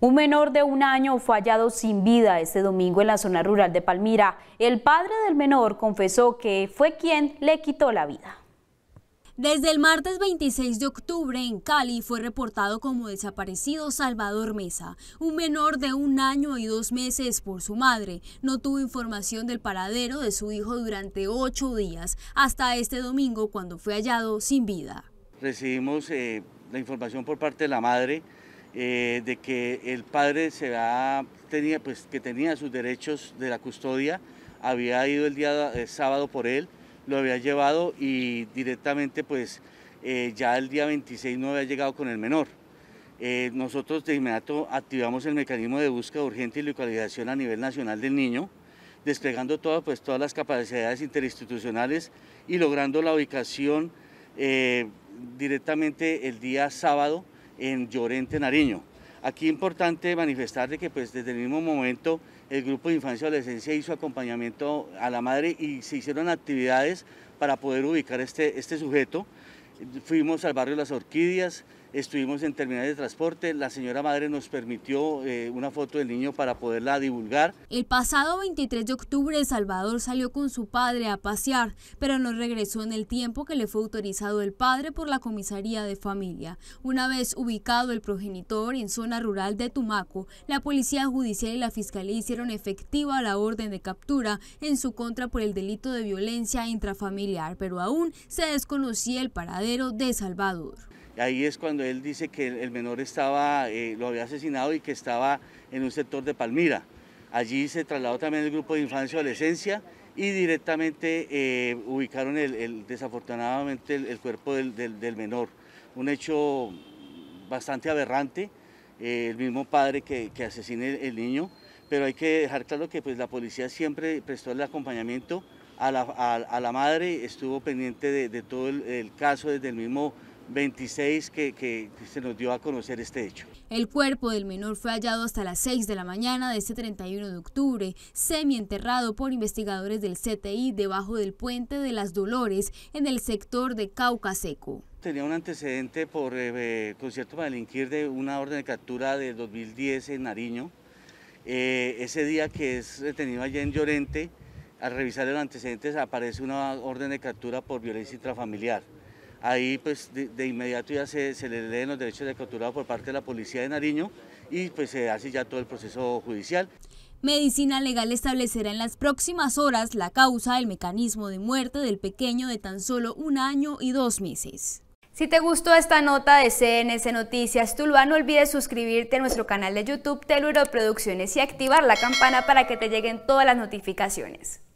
Un menor de un año fue hallado sin vida este domingo en la zona rural de Palmira. El padre del menor confesó que fue quien le quitó la vida. Desde el martes 26 de octubre en Cali fue reportado como desaparecido Salvador Mesa, un menor de un año y dos meses por su madre. No tuvo información del paradero de su hijo durante ocho días, hasta este domingo cuando fue hallado sin vida. Recibimos eh, la información por parte de la madre eh, de que el padre tenía, pues, que tenía sus derechos de la custodia, había ido el día eh, sábado por él, lo había llevado y directamente pues eh, ya el día 26 no había llegado con el menor. nosotros de inmediato activamos el mecanismo de búsqueda urgente y localización a nivel nacional del niño, desplegando todas pues, todas las capacidades interinstitucionales y logrando la ubicación directamente el día sábado en Llorente, Nariño. Aquí es importante manifestar de que pues desde el mismo momento el grupo de infancia y adolescencia hizo acompañamiento a la madre y se hicieron actividades para poder ubicar este, este sujeto. Fuimos al barrio Las Orquídeas, estuvimos en terminales de transporte, la señora madre nos permitió eh, una foto del niño para poderla divulgar. El pasado 23 de octubre Salvador salió con su padre a pasear, pero no regresó en el tiempo que le fue autorizado el padre por la comisaría de familia. Una vez ubicado el progenitor en zona rural de Tumaco, la policía judicial y la fiscalía hicieron efectiva la orden de captura en su contra por el delito de violencia intrafamiliar, pero aún se desconocía el paradero de Salvador. Ahí es cuando él dice que el menor estaba, eh, lo había asesinado y que estaba en un sector de Palmira. Allí se trasladó también el grupo de infancia y adolescencia y directamente eh, ubicaron el, desafortunadamente el, cuerpo del, menor. Un hecho bastante aberrante, eh, el mismo padre que, que asesine el, niño, pero hay que dejar claro que pues, la policía siempre prestó el acompañamiento a la, madre, estuvo pendiente de, de todo el, caso desde el mismo 26 que, se nos dio a conocer este hecho. El cuerpo del menor fue hallado hasta las 6 de la mañana de este 31 de octubre, semienterrado por investigadores del CTI debajo del puente de las Dolores en el sector de Cauca Seco. Tenía un antecedente por eh, eh, concierto para delinquir de una orden de captura de 2010 en Nariño. Eh, ese día que es detenido allá en Llorente, al revisar los antecedentes aparece una orden de captura por violencia intrafamiliar ahí pues de, inmediato ya se, le leen los derechos de capturado por parte de la policía de Nariño y pues se hace ya todo el proceso judicial. Medicina Legal establecerá en las próximas horas la causa del mecanismo de muerte del pequeño de tan solo un año y dos meses. Si te gustó esta nota de CNS Noticias Tuluá, no olvides suscribirte a nuestro canal de YouTube Teluro Producciones y activar la campana para que te lleguen todas las notificaciones.